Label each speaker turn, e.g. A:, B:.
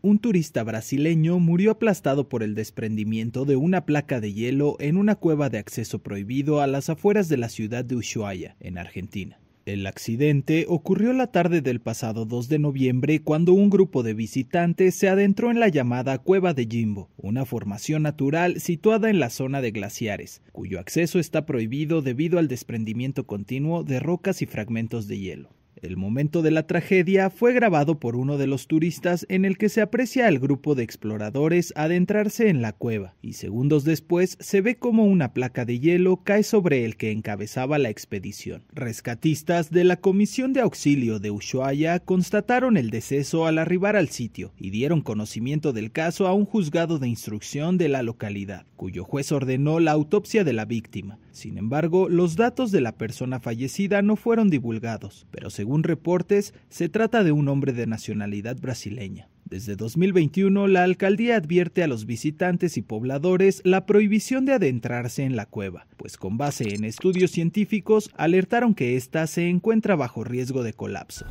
A: un turista brasileño murió aplastado por el desprendimiento de una placa de hielo en una cueva de acceso prohibido a las afueras de la ciudad de Ushuaia, en Argentina. El accidente ocurrió la tarde del pasado 2 de noviembre cuando un grupo de visitantes se adentró en la llamada Cueva de Jimbo, una formación natural situada en la zona de glaciares, cuyo acceso está prohibido debido al desprendimiento continuo de rocas y fragmentos de hielo. El momento de la tragedia fue grabado por uno de los turistas en el que se aprecia al grupo de exploradores adentrarse en la cueva y segundos después se ve como una placa de hielo cae sobre el que encabezaba la expedición. Rescatistas de la Comisión de Auxilio de Ushuaia constataron el deceso al arribar al sitio y dieron conocimiento del caso a un juzgado de instrucción de la localidad, cuyo juez ordenó la autopsia de la víctima. Sin embargo, los datos de la persona fallecida no fueron divulgados, pero según según reportes, se trata de un hombre de nacionalidad brasileña. Desde 2021, la alcaldía advierte a los visitantes y pobladores la prohibición de adentrarse en la cueva, pues con base en estudios científicos alertaron que ésta se encuentra bajo riesgo de colapso.